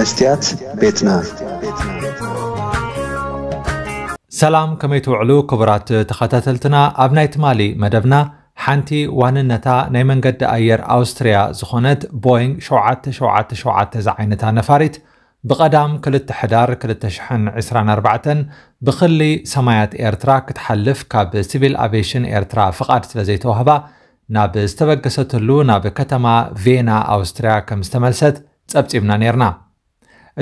መስትያት ቤትና ሰላም ከመይ ትውዕሉ ክቡራት ተኸታተልትና ኣብ ናይ ትማሊ መደብና ሓንቲ ዋንነታ ናይ መንገዲ ኣየር ኣውስትርያ ዝኾነት ቦይንግ 777 ዝዓይነታ ነፋሪት ብቐዳም 2 ሕዳር 2024 ብኽሊ ሰማያት ኤርትራ ክትሓልፍ ካብ ሲቪል ኣቪሽን ኤርትራ ፍቓድ ስለ ዘይተዋህባ ናብ ዝተበገሰትሉ ናብ ከተማ ቬና ኣውስትርያ ከም ዝተመልሰት ጸብጺብና ነርና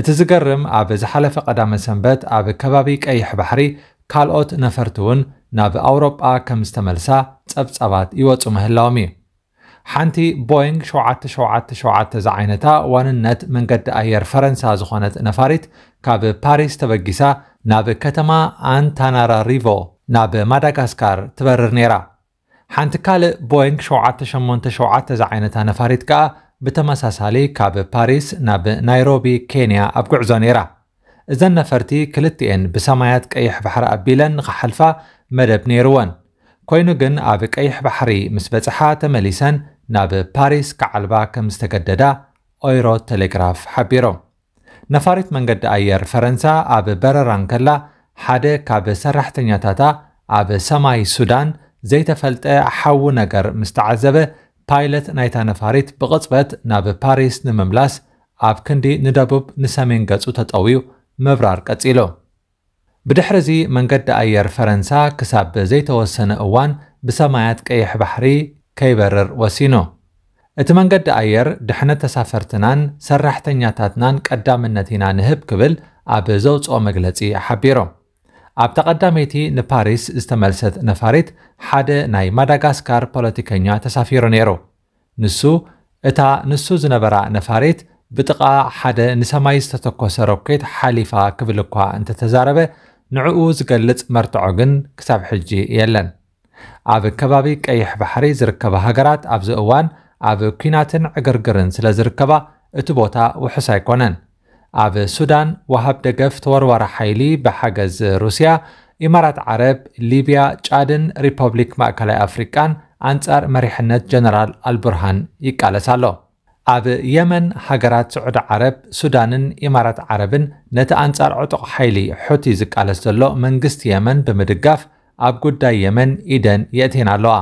እቲ ዝገርም ኣብ ዝሓለፈ ቀዳመ ሰንበት ኣብ ከባቢ ቀይሕ ባሕሪ ካልኦት ነፈርቲ እውን ናብ ኣውሮጳ ከም ዝተመልሳ ጸብጻባት ይወፁ ምህላዎም እዩ ሓንቲ ቦይንግ 777 ዝዓይነታ ዋንነት መንገዲ ኣየር ፈረንሳ ዝኾነት ነፋሪት ካብ ፓሪስ ተበጊሳ ናብ ከተማ አንታናራሪቮ ናብ ማዳጋስካር ትበርር ነይራ ሓንቲ ካልእ ቦይንግ 787 ዝዓይነታ ነፋሪት ከኣ ብተመሳሳሊ ካብ ፓሪስ ናብ ናይሮቢ ኬንያ ኣብ ጉዕዞ ነይራ እዘን ነፈርቲ ክልቲኤን ብሰማያት ቀይሕ ባሕሪ ኣቢለን ንኽሓልፋ መደብ ነይርወን ኮይኑ ግን ኣብ ቀይሕ ባሕሪ ምስ በፅሓ ተመሊሰን ናብ ፓሪስ ክዓልባ ከም ዝተገደዳ ኦይሮ ቴሌግራፍ ሓቢሮም ነፋሪት መንገዲ ኣየር ፈረንሳ ኣብ በረራን ከላ ሓደ ካብ ሰራሕተኛታታ ኣብ ሰማይ ሱዳን ዘይተፈልጠ ሓዊ ነገር ምስ ተዓዘበ ፓይለት ናይታ ነፋሪት ብቕጽበት ናብ ፓሪስ ንምምላስ ኣብ ክንዲ ንደቡብ ንሰሜን ገጹ ተጠውዩ ምብራር ቀጺሉ እዚ መንገዲ ኣየር ፈረንሳ ክሳብ ዘይተወሰነ እዋን ብሰማያት ቀይሕ ባሕሪ ከይበርር ወሲኑ እቲ መንገዲ ኣየር ድሕነት ተሳፈርትናን ሰራሕተኛታትናን ቀዳምነት ኢና ንህብ ክብል ኣብ ዘውፅኦ መግለጺ ሓቢሮም ኣብ ተቐዳመይቲ ንፓሪስ ዝተመልሰት ነፋሪት ሓደ ናይ ማዳጋስካር ፖለቲከኛ ተሳፊሩ ነይሩ ንሱ እታ ንሱ ዝነበራ ነፋሪት ብጥቓ ሓደ ንሰማይ ዝተተኮሰ ሮኬት ሓሊፋ ክብል እኳ እንተተዛረበ ንዕኡ ዝገልጽ መርትዖ ግን ክሳብ ሕጂ የለን ኣብ ከባቢ ቀይሕ ባሕሪ ዝርከባ ሃገራት ኣብዚ እዋን ኣብ ኩናትን ዕግርግርን ስለ ዝርከባ እቲ ቦታ ውሑስ ኣይኮነን ኣብ ሱዳን ወሃብ ደገፍ ተወርዋረ ሓይሊ ብሓገዝ ሩስያ ኢማራት ዓረብ ሊብያ ጫድን ሪፐብሊክ ማእከላይ ኣፍሪቃን ኣንጻር መሪሕነት ጀነራል ኣልቡርሃን ይቃለስ ኣሎ ኣብ የመን ሃገራት ስዑድ ዓረብ ሱዳንን ኢማራት ዓረብን ነቲ ኣንጻር ዕጡቕ ሓይሊ ሑቲ ዝቃለስ ዘሎ መንግስቲ የመን ብምድጋፍ ኣብ ጉዳይ የመን ኢደን የእቴና ኣለዋ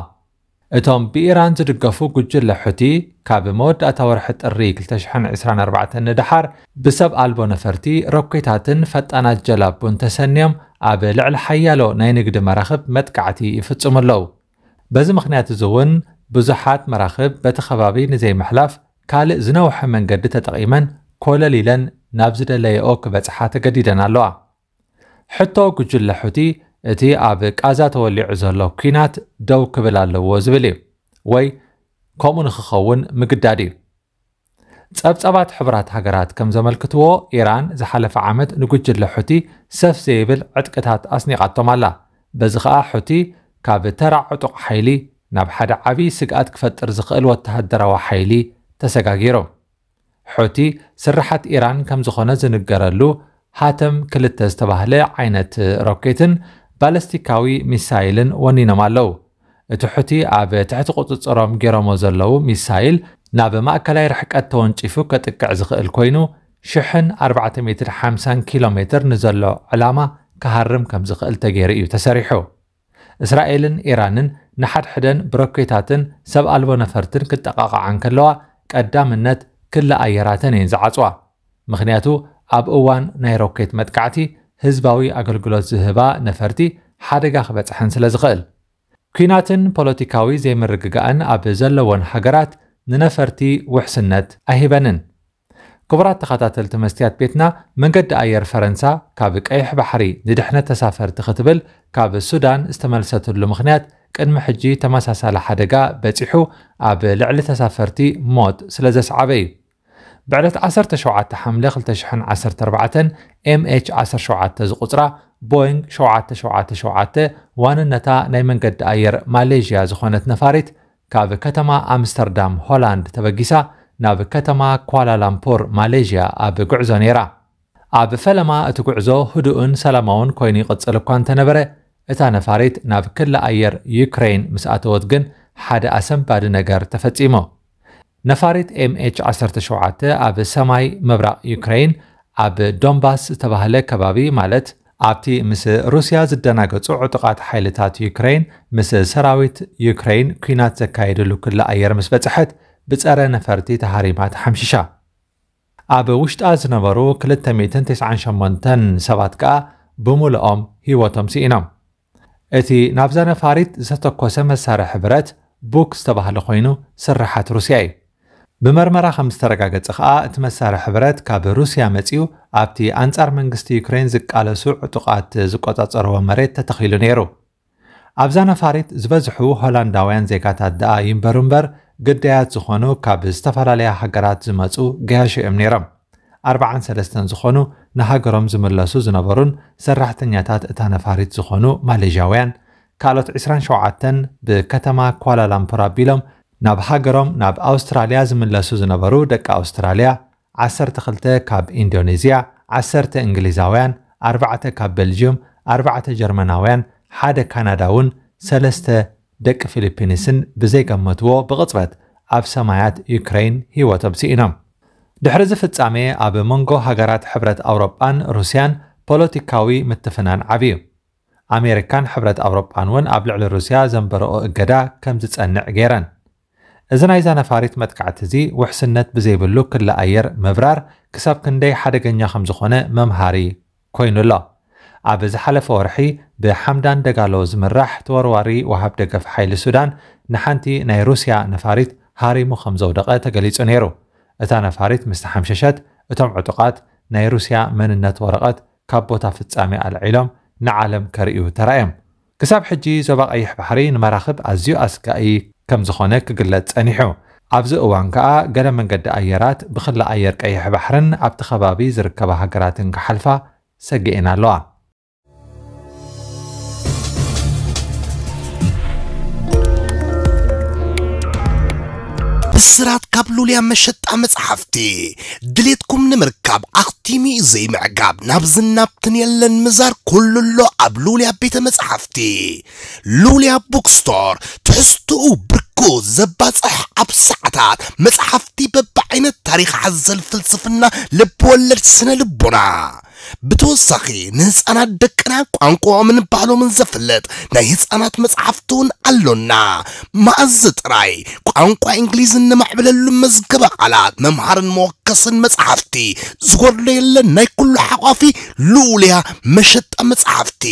اتم بإيران زدقفو قجر لحوتي كاب مود أتورح الريق لتشحن عسران اربعة الندحار بسب قلبو نفرتي ركيتاتن فتانات جلابون تسنيم أب لعل حيالو نينقد مراخب متقعتي يفتسم اللو بز مخنيات زون بزحات مراخب بتخبابي نزي محلاف كال زنو حمن قد تتقيمن كولا ليلن نابزد اللي اوك بزحات قديدنا اللوع حتو قجر لحوتي እቲ ኣብ ቃዛ ተወሊዑ ዘሎ ኩናት ደው ክብል ኣለዎ ዝብል እዩ ወይ ከምኡ ንክኸውን ምግዳድ እዩ ጸብጸባት ሕቡራት ሃገራት ከም ዘመልክትዎ ኢራን ዝሓለፈ ዓመት ንጉጅለ ሑቲ ሰፍ ዘይብል ዕጥቅታት ኣስኒቓቶም ኣላ በዚ ከዓ ሑቲ ካብ ተራ ዕጡቕ ሓይሊ ናብ ሓደ ዓብዪ ስግኣት ክፈጥር ዝኽእል ወተሃደራዊ ሓይሊ ተሰጋጊሮም ሑቲ ስራሓት ኢራን ከም ዝኾነ ዝንገረሉ ሃተም ክልተ ዝተባህለ ዓይነት ሮኬትን ባለስቲካዊ ሚሳይልን ወኒኖም ኣለዉ እቲ ሕቲ ኣብ ትሕቲ ቁፅፅሮም ገይሮሞ ዘለዉ ሚሳይል ናብ ማእከላይ ርሕቀት ተወንጪፉ ከጥቅዕ ዝኽእል ኮይኑ 1450 ኪሎ ሜትር ንዘሎ ዕላማ ክሃርም ከም ዝኽእል ተገይሩ እዩ ተሰሪሑ እስራኤልን ኢራንን ንሓድሕደን ብሮኬታትን ሰብ ኣልቦ ነፈርትን ክጠቓቕዓን ከለዋ ቀዳምነት ክለ ኣየራተን እየን ዝዓፅዋ ምክንያቱ ኣብ እዋን ናይ ሮኬት መጥቃዕቲ ህዝባዊ ኣገልግሎት ዝህባ ነፈርቲ ሓደጋ ክበፅሐን ስለ ዝኽእል ኩናትን ፖለቲካዊ ዘይምርግጋእን ኣብ ዘለዎን ሃገራት ንነፈርቲ ውሕስነት ኣይሂበንን ክቡራት ተኸታተልቲ መስትያት ቤትና መንገዲ ኣየር ፈረንሳ ካብ ቀይሕ ባሕሪ ንድሕነት ተሳፈርቲ ክትብል ካብ ሱዳን ዝተመልሰትሉ ምኽንያት ቅድሚ ሕጂ ተመሳሳሊ ሓደጋ በፂሑ ኣብ ልዕሊ ተሳፈርቲ ሞት ስለ ዘስዓበ እዩ ብዕለት 17 ሓምለ 214 ኤምኤች 17 ዝቁፅራ ቦይንግ 777 ዋንነታ ናይ መንገዲ ኣየር ማሌዥያ ዝኾነት ነፋሪት ካብ ከተማ ኣምስተርዳም ሆላንድ ተበጊሳ ናብ ከተማ ኳላላምፖር ማሌዥያ ኣብ ጉዕዞ ነይራ ኣብ ፈለማ እቲ ጉዕዞ ህዱእን ሰላማውን ኮይኑ ይቕፅል እኳ እንተነበረ እታ ነፋሪት ናብ ክሊ ኣየር ዩክሬይን ምስ ኣተወት ግን ሓደ ኣሰንባዲ ነገር ተፈጺሞ ነፋሪት ኤምኤች 17 ኣብ ሰማይ ምብራቅ ዩክሬን ኣብ ዶንባስ ዝተባህለ ከባቢ ማለት ኣብቲ ምስ ሩስያ ዝደናገፁ ዕጡቃት ሓይልታት ዩክሬን ምስ ሰራዊት ዩክሬን ኩናት ዘካየደሉ ክሊ ኣየር ምስ በፅሐት ብፀረ ነፈርቲ ተሃሪማ ተሓምሽሻ ኣብ ውሽጣ ዝነበሩ 298 ሰባት ከዓ ብምሉኦም ሂወቶም ስኢኖም እቲ ናብዛ ነፋሪት ዝተተኮሰ መሳርሒ ብረት ቡክ ዝተባህለ ኮይኑ ስራሓት ሩስያ እዩ ብመርመራ ከም ዝተረጋገፀ ከዓ እቲ መሳርሒ ሕብረት ካብ ሩስያ መፂኡ ኣብቲ ኣንጻር መንግስቲ ዩክሬን ዝቃለሱ ዕጡቓት ዝቆፃፀርዎ መሬት ተተኺሉ ነይሩ ኣብዛ ነፋሪት ዝበዝሑ ሆላንዳውያን ዜጋታት ደኣ ይንበሩ እምበር ግዳያት ዝኾኑ ካብ ዝተፈላለያ ሃገራት ዝመፁ ገያሾ እዮም ነይሮም 43 ዝኾኑ ንሃገሮም ዝምለሱ ዝነበሩን ሰራሕተኛታት እታ ነፋሪት ዝኾኑ ማሌዥያውያን ካልኦት 27 ብከተማ ኳላላምፑር ኣቢሎም ناب هاجروم ناب أستراليا زمن لسوزنا برود دك أستراليا عسر تخلت كاب إندونيسيا عسر تإنجليزاوين أربعة كاب بلجيوم أربعة جرمناوين حدا كنداون سلست دك فلبينيسن بزيك متوا بغطبة أب سمايات يوكرين هي وتبسيئنام دحرز فتسامي أب منغو هاجرات حبرت أوروبا روسيان بولوتيكاوي متفنان عبيو أمريكان حبرت أوروبا ون أبلع لروسيا زنبرو إقدا كم تتسنع غيران እዚ ናይ እዛ ነፋሪት መጥቃዕቲ እዚ ውሕስነት ብዘይብሉ ክላ ኣየር ምብራር ክሳብ ክንደይ ሓደገኛ ከም ዝኾነ መምሃሪ ኮይኑ ኣሎ ኣብ ዝሓለፈ ወርሒ ብሓምዳን ደጋሎ ዝምራሕ ተወርዋሪ ወሃብ ደገፍ ሓይሊ ሱዳን ንሓንቲ ናይ ሩስያ ነፋሪት ሃሪሙ ከም ዘውደቐ ተገሊጹ ነይሩ እታ ነፋሪት ምስ ተሓምሸሸት እቶም ዕጡቓት ናይ ሩስያ መንነት ወረቐት ካብ ቦታ ፍጻሜ ኣልዒሎም ንዓለም ከርእዩ ተራእዮም ክሳብ ሕጂ ዞባ ቀይሕ ባሕሪ ንመራኽብ ኣዝዩ ኣስጋኢ ከም ዝኾነ ክግለጽ ጸኒሑ ኣብዚ እዋን ከዓ ገለ መንገዲ ኣየራት ብኽሊ ኣየር ቀይሕ ባሕርን ኣብቲ ከባቢ ዝርከባ ሃገራትን ክሓልፋ ሰጊእን ኣለዋ ብስራት ካብ ሉልያ መሸጣ መፅሓፍቲ ድሌትኩም ንምርካብ ኣኽቲሙ እዩ ዘይምዕጋብ ናብዝን ናብትን የለን ምዛር ኩሉ ኣሎ ኣብ ሉልያ ቤተ መፅሓፍቲ ሉልያ ቡክስቶር تحستو بركو زباصح اب ساعتات مسحفتي ببعين التاريخ عزل فلسفنا لبولد سنه لبونا بتوسخي نس انا دكنا قانقو من بالو من زفلت نا هيس انا مسحفتون اللونا ما ازت راي ቋንቋ እንግሊዝ ንማሕበለሉ መዝገበ ቃላት መምሃርን መወከስን መጽሕፍቲ ዝጐድሎ የለን ናይ ኩሉ ሓቋፊ ልኡልያ መሸጣ መጽሕፍቲ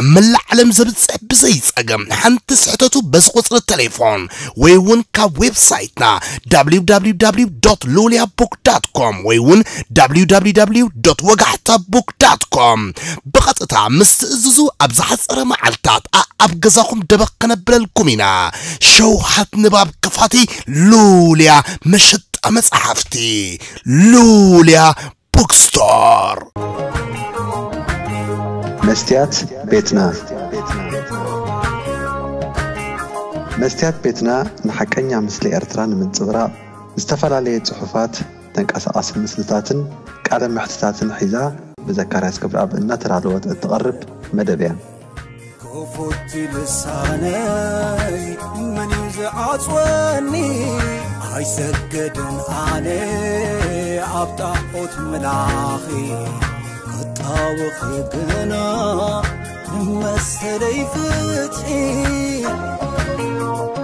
ኣብ መላእ ዓለም ዘብፅሕ ብዘይፀገም ሓንቲ ስሕተቱ በዚ ቁፅሪ ቴሌፎን ወይ እውን ካብ ዌብሳይትና www ልኡልያ ቡክ ዳት ኮም ወይ እውን www ወጋሕታ ቡክ ዳት ኮም ብቐጥታ ምስ ትእዝዙ ኣብ ዝሓፀረ መዓልትታት ኣብ ገዛኹም ደበ ከነብለልኩም ኢና ሸውሃት ንባ باب كفاتي لوليا مشط مصحفتي لوليا بوك مستيات بيتنا مستيات بيتنا نحكي مثل ارتران من صغرى استفال علي صحفات تنقص اصل مثلتات قدم محتتات حذاء بذكر اسكبر اب تقرب مدبيا يعني. فت ልሳነይ መን እዩ ዝዓፅወኒ ኣይሰገድን ኣነ ኣብ ጣዖት መላኺ ክጣወኺግና ንመሰለይ ፍትሒ